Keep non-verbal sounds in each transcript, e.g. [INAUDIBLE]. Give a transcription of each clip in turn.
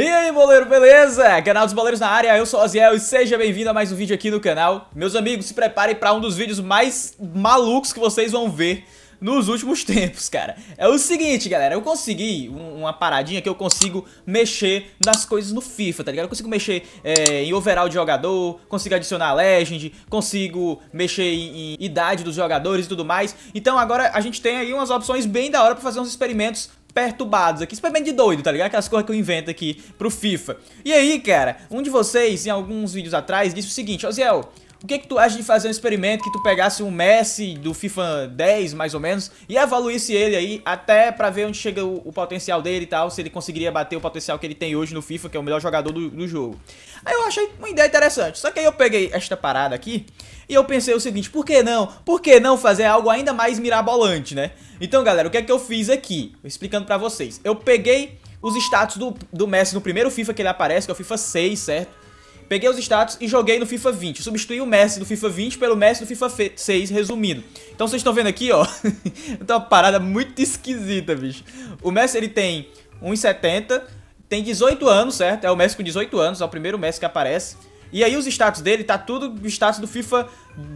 E aí, boleiro, beleza? Canal dos Boleiros na área, eu sou o Aziel e seja bem-vindo a mais um vídeo aqui no canal. Meus amigos, se preparem para um dos vídeos mais malucos que vocês vão ver nos últimos [LAUGHS] tempos, cara. É o seguinte, galera, eu consegui uma paradinha que eu consigo mexer nas coisas no FIFA, tá ligado? Eu consigo mexer é, em overall de jogador, consigo adicionar legend, consigo mexer em, em, idade dos jogadores e tudo mais. Então agora a gente tem aí umas opções bem da hora pra fazer uns experimentos perturbados aqui. Superman de doido, tá ligado? Aquelas coisas que eu invento aqui pro FIFA. E aí, cara, um de vocês, em alguns vídeos atrás, disse o seguinte, Oziel, o que, é que tu acha de fazer um experimento que tu pegasse um Messi do FIFA 10, mais ou menos, e evoluísse ele aí até pra ver onde chega o, o potencial dele e tal, se ele conseguiria bater o potencial que ele tem hoje no FIFA, que é o melhor jogador do, do jogo. Aí eu achei uma ideia interessante, só que aí eu peguei esta parada aqui e eu pensei o seguinte, por que não? Por que não fazer algo ainda mais mirabolante, né? Então, galera, o que é que eu fiz aqui? Explicando pra vocês. Eu peguei os status do, do Messi no primeiro FIFA que ele aparece, que é o FIFA 6, certo? Peguei os status e joguei no FIFA 20. Substituí o Messi do FIFA 20 pelo Messi do FIFA 6, resumido. Então vocês estão vendo aqui, ó. [LAUGHS] tá uma parada muito esquisita, bicho. O Messi, ele tem 1,70, tem 18 anos, certo? É o Messi com 18 anos, é o primeiro Messi que aparece. E aí os status dele tá tudo o status do FIFA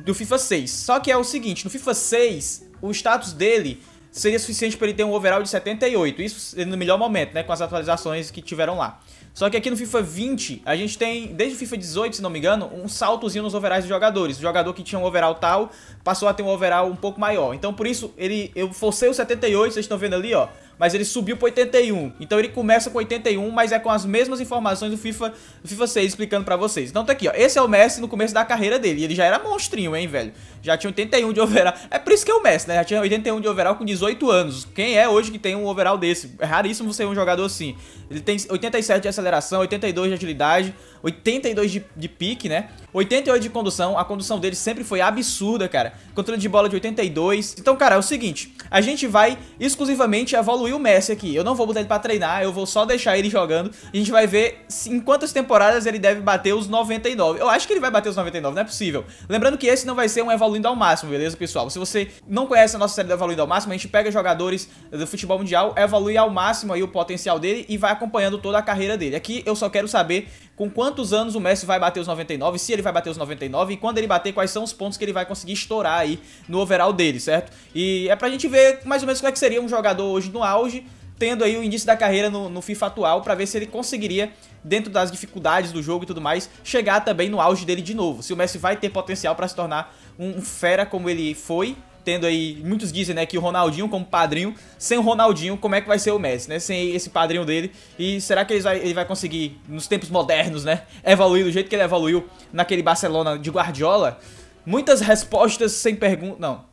do FIFA 6. Só que é o seguinte, no FIFA 6, o status dele seria suficiente para ele ter um overall de 78. Isso no melhor momento, né, com as atualizações que tiveram lá. Só que aqui no FIFA 20, a gente tem, desde o FIFA 18, se não me engano, um saltozinho nos overalls dos jogadores. O jogador que tinha um overall tal, passou a ter um overall um pouco maior. Então, por isso, ele, eu forcei o 78, vocês estão vendo ali, ó mas ele subiu para 81. Então ele começa com 81, mas é com as mesmas informações do FIFA, do FIFA 6 explicando para vocês. Então tá aqui, ó. Esse é o Messi no começo da carreira dele. Ele já era monstrinho, hein, velho. Já tinha 81 de overall. É por isso que é o Messi, né? Já tinha 81 de overall com 18 anos. Quem é hoje que tem um overall desse? É raríssimo você um jogador assim. Ele tem 87 de aceleração, 82 de agilidade, 82 de, de pique, né? 88 de condução. A condução dele sempre foi absurda, cara. Controle de bola de 82. Então, cara, é o seguinte. A gente vai exclusivamente evoluir incluir o Messi aqui. Eu não vou botar ele pra treinar, eu vou só deixar ele jogando. A gente vai ver em quantas temporadas ele deve bater os 99. Eu acho que ele vai bater os 99, não é possível. Lembrando que esse não vai ser um evoluindo ao máximo, beleza, pessoal? Se você não conhece a nossa série do evoluindo ao máximo, a gente pega jogadores eh, do futebol mundial, evolui ao máximo aí o potencial dele e vai acompanhando toda a carreira dele. Aqui eu só quero saber com quantos anos o Messi vai bater os 99, se ele vai bater os 99 e quando ele bater, quais são os pontos que ele vai conseguir estourar aí no overall dele, certo? E é pra gente ver mais ou menos como é que seria um jogador hoje no auge, tendo aí o índice da carreira no, no FIFA atual, para ver se ele conseguiria, dentro das dificuldades do jogo e tudo mais, chegar também no auge dele de novo. Se o Messi vai ter potencial para se tornar um fera como ele foi tendo aí. Muitos dizem, né, que o Ronaldinho como padrinho. Sem o Ronaldinho, como é que vai ser o Messi, né? Sem esse padrinho dele. E será que ele vai, ele vai conseguir, nos tempos modernos, né? Evoluir do jeito que ele evoluiu naquele Barcelona de Guardiola? Muitas respostas sem perguntas. Não.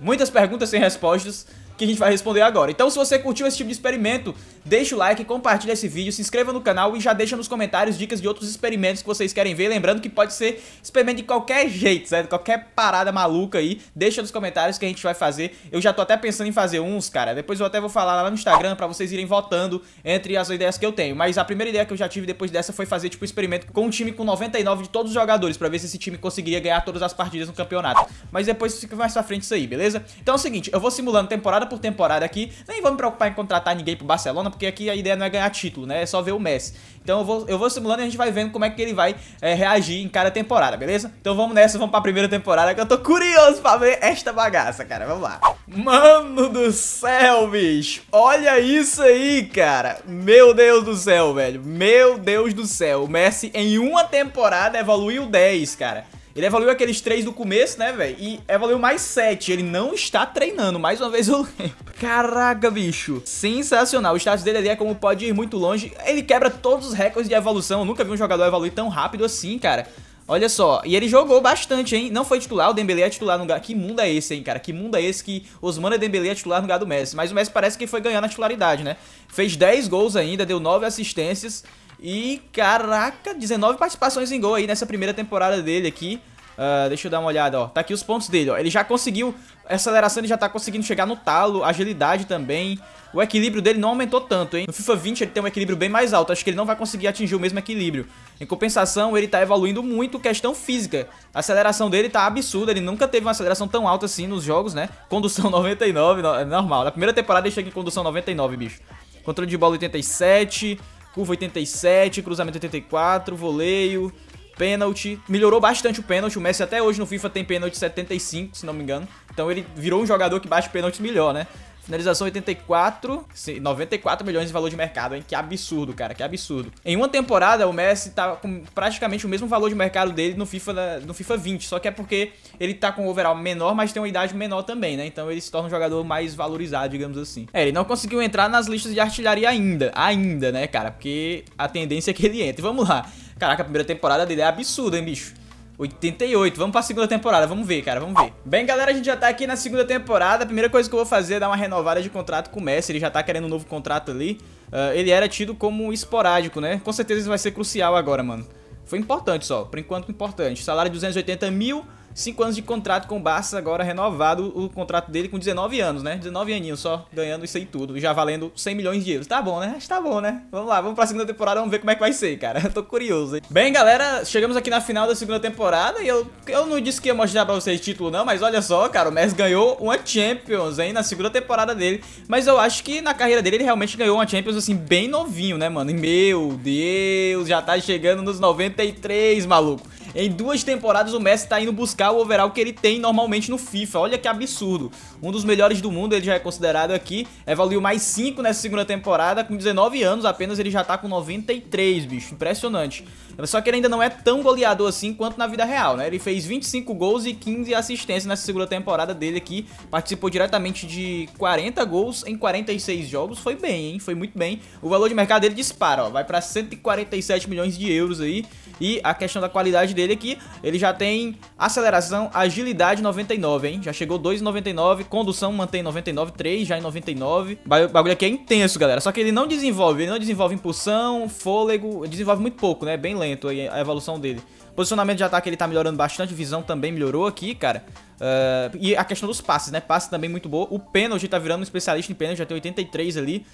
Muitas perguntas sem respostas que a gente vai responder agora. Então, se você curtiu esse tipo de experimento, deixa o like, compartilha esse vídeo, se inscreva no canal e já deixa nos comentários dicas de outros experimentos que vocês querem ver. Lembrando que pode ser experimento de qualquer jeito, certo? Qualquer parada maluca aí, deixa nos comentários que a gente vai fazer. Eu já tô até pensando em fazer uns, cara. Depois eu até vou falar lá no Instagram pra vocês irem votando entre as ideias que eu tenho. Mas a primeira ideia que eu já tive depois dessa foi fazer, tipo, um experimento com um time com 99 de todos os jogadores pra ver se esse time conseguiria ganhar todas as partidas no campeonato. Mas depois fica mais pra frente isso aí, beleza? Então é o seguinte, eu vou simulando temporada por temporada aqui. Nem vou me preocupar em contratar ninguém pro Barcelona, porque aqui a ideia não é ganhar título, né? É só ver o Messi. Então eu vou, eu vou simulando e a gente vai vendo como é que ele vai é, reagir em cada temporada, beleza? Então vamos nessa, vamos pra primeira temporada que eu tô curioso pra ver esta bagaça, cara. Vamos lá. Mano do céu, bicho. Olha isso aí, cara. Meu Deus do céu, velho. Meu Deus do céu. O Messi em uma temporada evoluiu 10, cara. Ele evoluiu aqueles três do começo, né, velho? E evoluiu mais sete. Ele não está treinando. Mais uma vez eu lembro. Caraca, bicho. Sensacional. O status dele ali é como pode ir muito longe. Ele quebra todos os recordes de evolução. Eu nunca vi um jogador evoluir tão rápido assim, cara. Olha só, e ele jogou bastante, hein? Não foi titular, o Dembélé é titular no lugar. Que mundo é esse, hein, cara? Que mundo é esse que Osmana Dembélé é titular no lugar do Messi? Mas o Messi parece que foi ganhando a titularidade, né? Fez 10 gols ainda, deu 9 assistências. E caraca, 19 participações em gol aí nessa primeira temporada dele aqui. Uh, deixa eu dar uma olhada, ó. Tá aqui os pontos dele, ó. Ele já conseguiu aceleração, ele já tá conseguindo chegar no talo, agilidade também. O equilíbrio dele não aumentou tanto, hein? No FIFA 20 ele tem um equilíbrio bem mais alto, acho que ele não vai conseguir atingir o mesmo equilíbrio. Em compensação, ele tá evoluindo muito questão física. A aceleração dele tá absurda, ele nunca teve uma aceleração tão alta assim nos jogos, né? Condução 99, [LAUGHS] é normal. Na primeira temporada ele chega em condução 99, bicho. Controle de bola 87, curva 87, cruzamento 84, voleio, pênalti. Melhorou bastante o pênalti. O Messi até hoje no FIFA tem pênalti 75, se não me engano. Então ele virou um jogador que bate pênalti melhor, né? Finalização 84, 94 milhões de valor de mercado, hein? Que absurdo, cara, que absurdo. Em uma temporada, o Messi tá com praticamente o mesmo valor de mercado dele no FIFA, no FIFA 20, só que é porque ele tá com um overall menor, mas tem uma idade menor também, né? Então ele se torna um jogador mais valorizado, digamos assim. É, ele não conseguiu entrar nas listas de artilharia ainda, ainda, né, cara? Porque a tendência é que ele entre. Vamos lá. Caraca, a primeira temporada dele é absurda, hein, bicho? 88, vamos pra segunda temporada, vamos ver, cara, vamos ver Bem, galera, a gente já tá aqui na segunda temporada A primeira coisa que eu vou fazer é dar uma renovada de contrato com o Messi Ele já tá querendo um novo contrato ali uh, Ele era tido como esporádico, né? Com certeza isso vai ser crucial agora, mano Foi importante só, por enquanto importante Salário de 280 mil 5 anos de contrato com o Barça, agora renovado o contrato dele com 19 anos, né? 19 aninhos só, ganhando isso aí tudo, já valendo 100 milhões de euros. Tá bom, né? Tá bom, né? Vamos lá, vamos pra segunda temporada, vamos ver como é que vai ser, cara. [LAUGHS] Eu tô curioso, hein? Bem, galera, chegamos aqui na final da segunda temporada e eu, eu não disse que ia mostrar pra vocês título não, mas olha só, cara, o Messi ganhou uma Champions, hein, na segunda temporada dele. Mas eu acho que na carreira dele ele realmente ganhou uma Champions, assim, bem novinho, né, mano? E meu Deus, já tá chegando nos 93, maluco. Em duas temporadas o Messi está indo buscar o overall que ele tem normalmente no FIFA. Olha que absurdo. Um dos melhores do mundo, ele já é considerado aqui. Evoluiu mais 5 nessa segunda temporada. Com 19 anos apenas, ele já está com 93, bicho. Impressionante. Só que ele ainda não é tão goleador assim quanto na vida real, né? Ele fez 25 gols e 15 assistências nessa segunda temporada dele aqui. Participou diretamente de 40 gols em 46 jogos. Foi bem, hein? Foi muito bem. O valor de mercado dele dispara, ó. Vai para 147 milhões de euros aí. E a questão da qualidade dele aqui, ele já tem aceleração, agilidade 99, hein? Já chegou 2,99, condução mantém 99, 3 já em 99. O bagulho aqui é intenso, galera. Só que ele não desenvolve, ele não desenvolve impulsão, fôlego, desenvolve muito pouco, né? Bem lento a evolução dele. Posicionamento de ataque ele tá melhorando bastante, visão também melhorou aqui, cara. Uh, e a questão dos passes, né? Passe também muito boa. O pênalti tá virando um especialista em pênalti, já tem 83 ali.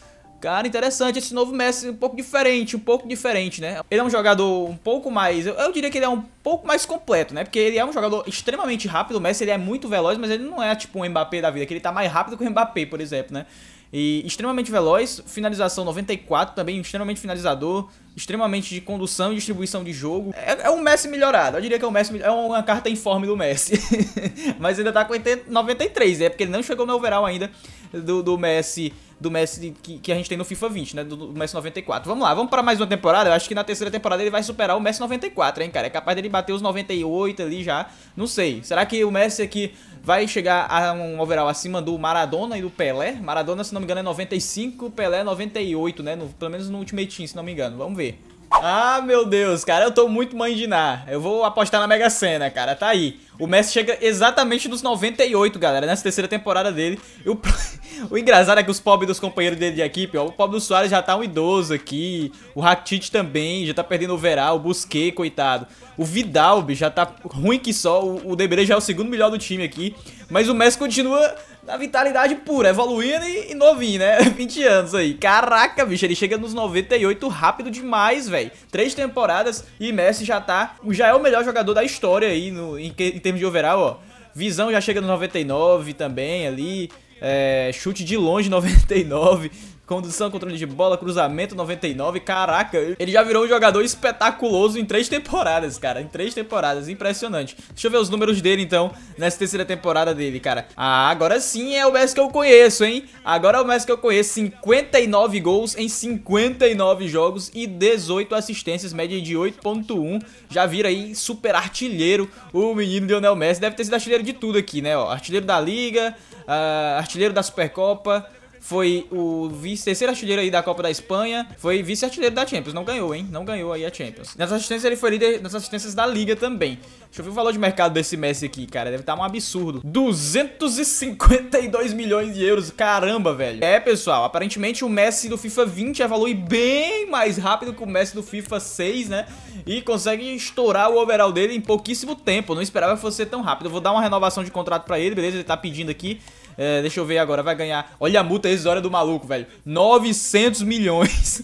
Cara, interessante esse novo Messi, um pouco diferente, um pouco diferente, né? Ele é um jogador um pouco mais, eu, eu diria que ele é um pouco mais completo, né? Porque ele é um jogador extremamente rápido, o Messi ele é muito veloz, mas ele não é tipo um Mbappé da vida, que ele tá mais rápido que o Mbappé, por exemplo, né? E extremamente veloz, finalização 94, também extremamente finalizador, extremamente de condução e distribuição de jogo. É, é um Messi melhorado, eu diria que é um Messi, é uma carta informe do Messi. [LAUGHS] mas ainda tá com 93, é porque ele não chegou no overall ainda do, do Messi do Messi que, que a gente tem no FIFA 20, né? Do, do Messi 94. Vamos lá, vamos para mais uma temporada. Eu acho que na terceira temporada ele vai superar o Messi 94, hein, cara? É capaz dele bater os 98 ali já. Não sei. Será que o Messi aqui vai chegar a um overall acima do Maradona e do Pelé? Maradona, se não me engano, é 95, Pelé 98, é né? No, pelo menos no Ultimate Team, se não me engano. Vamos ver. Ah, meu Deus, cara, eu tô muito mãe de nar. Eu vou apostar na Mega Sena, cara. Tá aí. O Messi chega exatamente nos 98, galera, nessa terceira temporada dele. E o, [LAUGHS] o engraçado é que os pobres dos companheiros dele de equipe, ó, o pobre do Soares já tá um idoso aqui, o Rakitic também, já tá perdendo o Veral, o Busquet, coitado. O Vidal, já tá ruim que só, o, o Debré já é o segundo melhor do time aqui. Mas o Messi continua na vitalidade pura, evoluindo e, e novinho, né? 20 [LAUGHS] anos aí. Caraca, bicho, ele chega nos 98 rápido demais, velho. Três temporadas e Messi já tá, já é o melhor jogador da história aí no, em, termos de overall, ó, visão já chega no 99 também ali. É, chute de longe 99, Condução, controle de bola, cruzamento 99. Caraca, ele já virou um jogador espetaculoso em três temporadas, cara. Em três temporadas, impressionante. Deixa eu ver os números dele, então, nessa terceira temporada dele, cara. Ah, agora sim é o Messi que eu conheço, hein? Agora é o Messi que eu conheço. 59 gols em 59 jogos e 18 assistências, média de 8.1. Já vira aí super artilheiro o menino Lionel Messi. Deve ter sido artilheiro de tudo aqui, né? Ó, artilheiro da Liga, uh, artilheiro da Supercopa foi o vice terceiro artilheiro aí da Copa da Espanha, foi vice-artilheiro da Champions, não ganhou, hein? Não ganhou aí a Champions. Nas assistências ele foi líder nas assistências da liga também. Deixa eu ver o valor de mercado desse Messi aqui, cara, deve estar tá um absurdo. 252 milhões de euros, caramba, velho. É, pessoal, aparentemente o Messi do FIFA 20 evolui bem mais rápido que o Messi do FIFA 6, né? E consegue estourar o overall dele em pouquíssimo tempo. Não esperava que fosse tão rápido. Eu vou dar uma renovação de contrato para ele, beleza? Ele tá pedindo aqui é, deixa eu ver agora, vai ganhar. Olha a multa rescisória do maluco, velho. 900 milhões.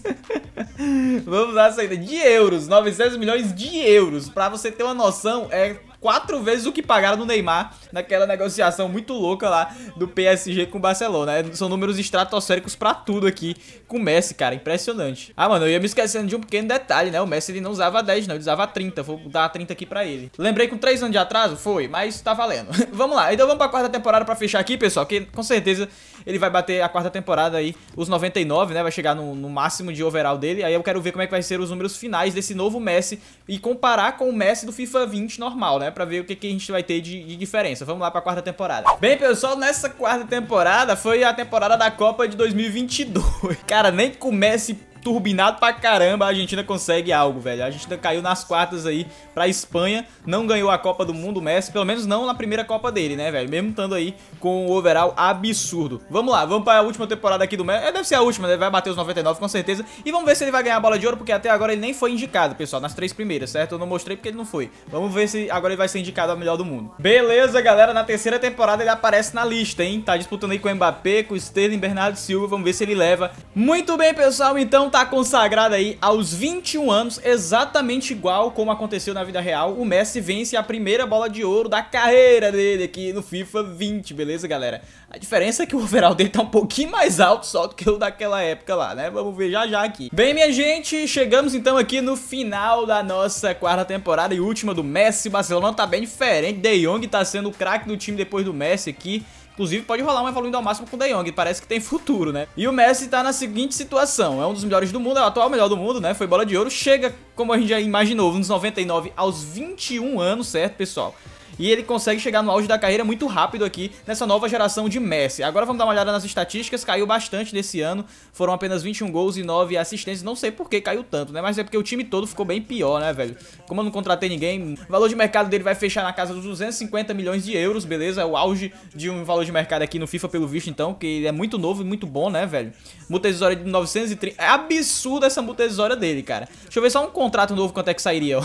[LAUGHS] Vamos lá, saída de euros. 900 milhões de euros. Pra você ter uma noção, é quatro vezes o que pagaram no Neymar naquela negociação muito louca lá do PSG com o Barcelona. É, são números estratosféricos para tudo aqui com o Messi, cara. Impressionante. Ah, mano, eu ia me esquecendo de um pequeno detalhe, né? O Messi ele não usava 10, não. Ele usava 30. Vou dar 30 aqui pra ele. Lembrei com 3 anos de atraso? Foi, mas tá valendo. [LAUGHS] vamos lá. Então vamos pra quarta temporada pra fechar aqui, pessoal. Que com certeza ele vai bater a quarta temporada aí, os 99, né? Vai chegar no, no máximo de overall dele. Aí eu quero ver como é que vai ser os números finais desse novo Messi e comparar com o Messi do FIFA 20 normal, né? É pra ver o que, que a gente vai ter de, de diferença. Vamos lá pra quarta temporada. Bem, pessoal, nessa quarta temporada foi a temporada da Copa de 2022. [LAUGHS] Cara, nem comece turbinado pra caramba, a Argentina consegue algo, velho. A Argentina caiu nas quartas aí pra Espanha, não ganhou a Copa do Mundo, Messi, pelo menos não na primeira Copa dele, né, velho? Mesmo estando aí com o overall absurdo. Vamos lá, vamos para a última temporada aqui do Messi. É, deve ser a última, né? Vai bater os 99 com certeza. E vamos ver se ele vai ganhar a bola de ouro, porque até agora ele nem foi indicado, pessoal, nas três primeiras, certo? Eu não mostrei porque ele não foi. Vamos ver se agora ele vai ser indicado ao melhor do mundo. Beleza, galera, na terceira temporada ele aparece na lista, hein? Tá disputando aí com o Mbappé, com o Sterling, Bernardo Silva, vamos ver se ele leva. Muito bem, pessoal, então tá consagrado aí aos 21 anos, exatamente igual como aconteceu na vida real. O Messi vence a primeira bola de ouro da carreira dele aqui no FIFA 20, beleza, galera? A diferença é que o overall dele tá um pouquinho mais alto só do que o daquela época lá, né? Vamos ver já já aqui. Bem, minha gente, chegamos então aqui no final da nossa quarta temporada e última do Messi. Barcelona tá bem diferente, De Jong tá sendo o craque do time depois do Messi aqui. Inclusive, pode rolar um evoluindo ao máximo com o De Jong, parece que tem futuro, né? E o Messi tá na seguinte situação, é um dos melhores do mundo, é o atual melhor do mundo, né? Foi bola de ouro, chega, como a gente já imaginou, nos 99 aos 21 anos, certo, pessoal? e ele consegue chegar no auge da carreira muito rápido aqui nessa nova geração de Messi. Agora vamos dar uma olhada nas estatísticas, caiu bastante nesse ano, foram apenas 21 gols e 9 assistências, não sei por que caiu tanto, né? Mas é porque o time todo ficou bem pior, né, velho? Como eu não contratei ninguém, o valor de mercado dele vai fechar na casa dos 250 milhões de euros, beleza? É o auge de um valor de mercado aqui no FIFA pelo visto, então, que ele é muito novo e muito bom, né, velho? Multa de 930, é absurdo essa multa dele, cara. Deixa eu ver só um contrato novo quanto é que sairia, ó.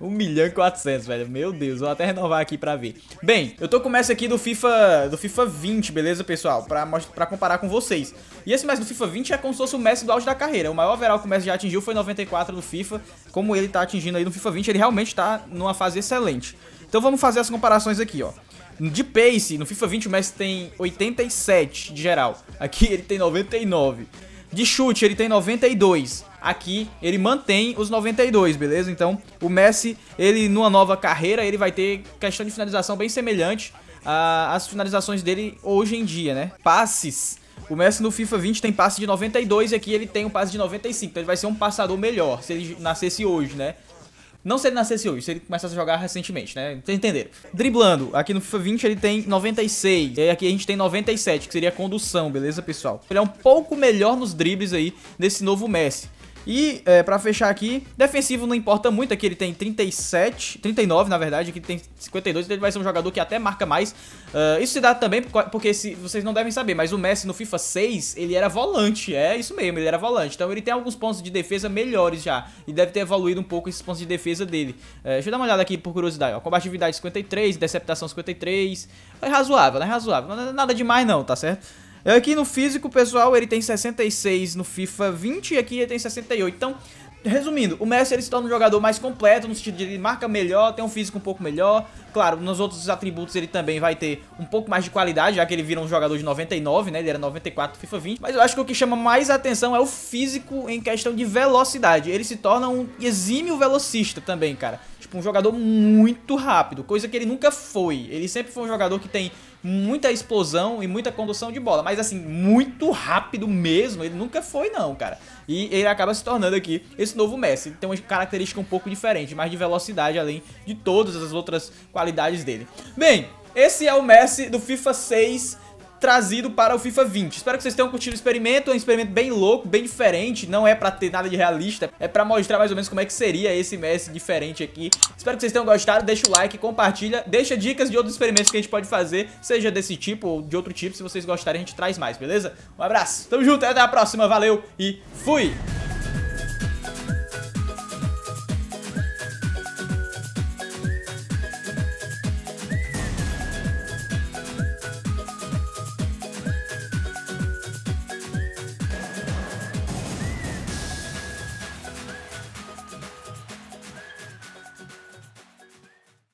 1 [LAUGHS] milhão e 400, velho. Meu Deus. Vou até renovar aqui pra ver. Bem, eu tô com o Messi aqui do FIFA, do FIFA 20, beleza, pessoal? Pra, pra comparar com vocês. E esse messi do FIFA 20 é como se fosse o Messi do auge da carreira. O maior overall que o Messi já atingiu foi 94 no FIFA. Como ele tá atingindo aí no FIFA 20, ele realmente tá numa fase excelente. Então vamos fazer as comparações aqui, ó. De pace, no FIFA 20 o Messi tem 87 de geral. Aqui ele tem 99. De chute ele tem 92. Aqui ele mantém os 92, beleza? Então o Messi, ele numa nova carreira, ele vai ter questão de finalização bem semelhante ah, às finalizações dele hoje em dia, né? Passes. O Messi no FIFA 20 tem passe de 92 e aqui ele tem um passe de 95. Então ele vai ser um passador melhor se ele nascesse hoje, né? Não se ele nascesse hoje, se ele começasse a jogar recentemente, né? Vocês entenderam. Driblando, aqui no FIFA 20 ele tem 96. E aqui a gente tem 97, que seria condução, beleza, pessoal? Ele é um pouco melhor nos dribles aí nesse novo Messi. E, é, para fechar aqui, defensivo não importa muito, aqui ele tem 37, 39 na verdade, aqui tem 52, então ele vai ser um jogador que até marca mais. Uh, isso se dá também porque, se, vocês não devem saber, mas o Messi no FIFA 6, ele era volante, é isso mesmo, ele era volante. Então ele tem alguns pontos de defesa melhores já, e deve ter evoluído um pouco esses pontos de defesa dele. Uh, deixa eu dar uma olhada aqui por curiosidade, ó, combatividade 53, deceptação 53, é razoável, né, razoável, nada demais não, tá certo? Aqui é no físico, pessoal, ele tem 66 no FIFA 20 e aqui ele tem 68. Então, resumindo, o Messi ele se torna um jogador mais completo, no sentido de ele marca melhor, tem um físico um pouco melhor. Claro, nos outros atributos ele também vai ter um pouco mais de qualidade, já que ele vira um jogador de 99, né? Ele era 94 FIFA 20. Mas eu acho que o que chama mais atenção é o físico em questão de velocidade. Ele se torna um exímio velocista também, cara. Tipo, um jogador muito rápido, coisa que ele nunca foi. Ele sempre foi um jogador que tem muita explosão e muita condução de bola. Mas assim, muito rápido mesmo, ele nunca foi, não, cara. E ele acaba se tornando aqui esse novo Messi. tem uma característica um pouco diferente, mais de velocidade, além de todas as outras qualidades dele. Bem, esse é o Messi do FIFA 6 trazido para o FIFA 20. Espero que vocês tenham curtido o experimento, é um experimento bem louco, bem diferente, não é pra ter nada de realista, é pra mostrar mais ou menos como é que seria esse Messi diferente aqui. Espero que vocês tenham gostado, deixa o like, compartilha, deixa dicas de outros experimentos que a gente pode fazer, seja desse tipo ou de outro tipo, se vocês gostarem a gente traz mais, beleza? Um abraço, tamo junto, até a próxima, valeu e fui!